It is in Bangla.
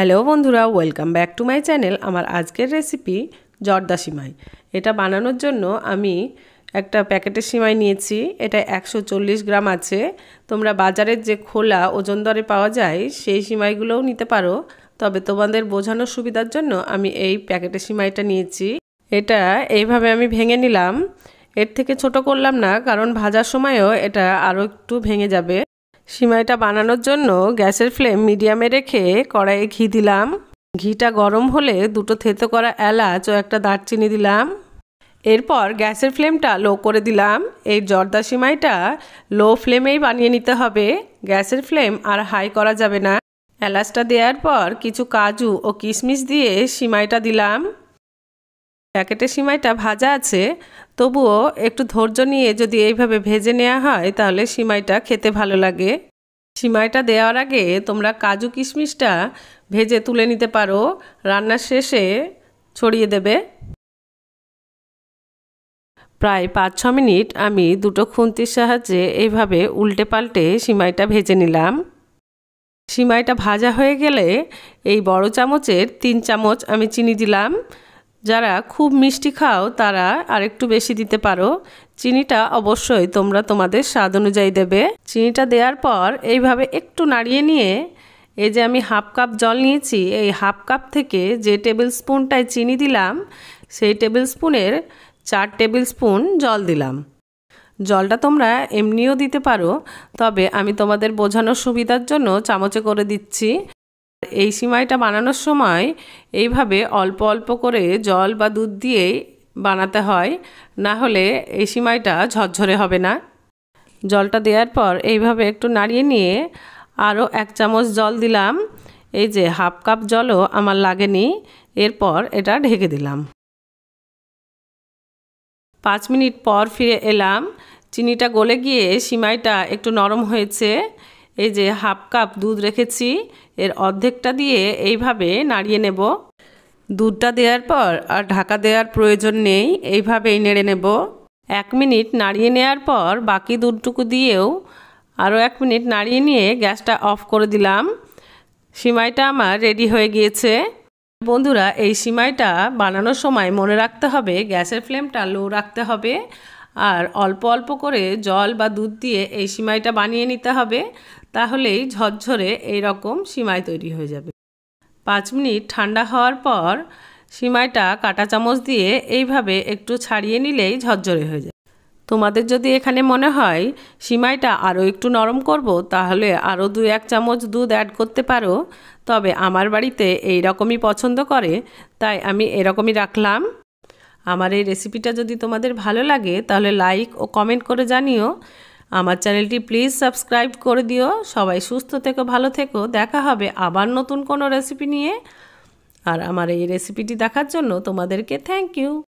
হ্যালো বন্ধুরা welcome back to my channel আমার আজকের রেসিপি জর্দা সিমাই এটা বানানোর জন্য আমি একটা প্যাকেটের সিমাই নিয়েছি এটা একশো গ্রাম আছে তোমরা বাজারের যে খোলা ওজন দরে পাওয়া যায় সেই সিমাইগুলোও নিতে পারো তবে তোমাদের বোঝানোর সুবিধার জন্য আমি এই প্যাকেটের সিমাইটা নিয়েছি এটা এইভাবে আমি ভেঙে নিলাম এর থেকে ছোট করলাম না কারণ ভাজার সময়ও এটা আরও একটু ভেঙে যাবে সিমাইটা বানানোর জন্য গ্যাসের ফ্লেম মিডিয়ামে রেখে কড়াইয়ে ঘি দিলাম ঘিটা গরম হলে দুটো থেতো করা এলাচ ও একটা দারচিনি দিলাম এরপর গ্যাসের ফ্লেমটা লো করে দিলাম এই জর্দা সিমাইটা লো ফ্লেমেই বানিয়ে নিতে হবে গ্যাসের ফ্লেম আর হাই করা যাবে না এলাচটা দেওয়ার পর কিছু কাজু ও কিশমিশ দিয়ে সিমাইটা দিলাম প্যাকেটে সিমাইটা ভাজা আছে তবুও একটু ধৈর্য নিয়ে যদি এইভাবে ভেজে নেওয়া হয় তাহলে সিমাইটা খেতে ভালো লাগে সিমাইটা দেওয়ার আগে তোমরা কাজু কিশমিশটা ভেজে তুলে নিতে পারো রান্নার শেষে ছড়িয়ে দেবে প্রায় পাঁচ ছ মিনিট আমি দুটো খুন্তির সাহায্যে এইভাবে উল্টে পাল্টে সিমাইটা ভেজে নিলাম সিমাইটা ভাজা হয়ে গেলে এই বড় চামচের তিন চামচ আমি চিনি দিলাম যারা খুব মিষ্টি খাও তারা আরেকটু বেশি দিতে পারো চিনিটা অবশ্যই তোমরা তোমাদের স্বাদ অনুযায়ী দেবে চিনিটা দেওয়ার পর এইভাবে একটু নাড়িয়ে নিয়ে এই যে আমি হাফ কাপ জল নিয়েছি এই হাফ কাপ থেকে যে টেবিল স্পুনটায় চিনি দিলাম সেই টেবিল স্পুনের চার টেবিল স্পুন জল দিলাম জলটা তোমরা এমনিও দিতে পারো তবে আমি তোমাদের বোঝানোর সুবিধার জন্য চামচে করে দিচ্ছি এই সিমাইটা বানানোর সময় এইভাবে অল্প অল্প করে জল বা দুধ দিয়ে বানাতে হয় না হলে এই সিমাইটা ঝরঝরে হবে না জলটা দেওয়ার পর এইভাবে একটু নাড়িয়ে নিয়ে আরও এক চামচ জল দিলাম এই যে হাফ কাপ জলও আমার লাগেনি এরপর এটা ঢেকে দিলাম পাঁচ মিনিট পর ফিরে এলাম চিনিটা গলে গিয়ে সিমাইটা একটু নরম হয়েছে এই যে হাফ কাপ দুধ রেখেছি এর অর্ধেকটা দিয়ে এইভাবে নাড়িয়ে নেব দুধটা দেওয়ার পর আর ঢাকা দেওয়ার প্রয়োজন নেই এইভাবেই নেড়ে নেব এক মিনিট নাড়িয়ে নেওয়ার পর বাকি দুধটুকু দিয়েও আরও এক মিনিট নাড়িয়ে নিয়ে গ্যাসটা অফ করে দিলাম সিমাইটা আমার রেডি হয়ে গিয়েছে বন্ধুরা এই সিমাইটা বানানোর সময় মনে রাখতে হবে গ্যাসের ফ্লেমটা লো রাখতে হবে আর অল্প অল্প করে জল বা দুধ দিয়ে এই সিমাইটা বানিয়ে নিতে হবে তাহলেই ঝরঝরে এইরকম সিমাই তৈরি হয়ে যাবে পাঁচ মিনিট ঠান্ডা হওয়ার পর সিমাইটা কাটা চামচ দিয়ে এইভাবে একটু ছাড়িয়ে নিলেই ঝরঝরে হয়ে যায় তোমাদের যদি এখানে মনে হয় সিমাইটা আরও একটু নরম করব তাহলে আরও দু এক চামচ দুধ অ্যাড করতে পারো তবে আমার বাড়িতে এই রকমই পছন্দ করে তাই আমি এরকমই রাখলাম আমার এই রেসিপিটা যদি তোমাদের ভালো লাগে তাহলে লাইক ও কমেন্ট করে জানিও আমার চ্যানেলটি প্লিজ সাবস্ক্রাইব করে দিও সবাই সুস্থ থেকো ভালো থেকো দেখা হবে আবার নতুন কোনো রেসিপি নিয়ে আর আমার এই রেসিপিটি দেখার জন্য তোমাদেরকে থ্যাংক ইউ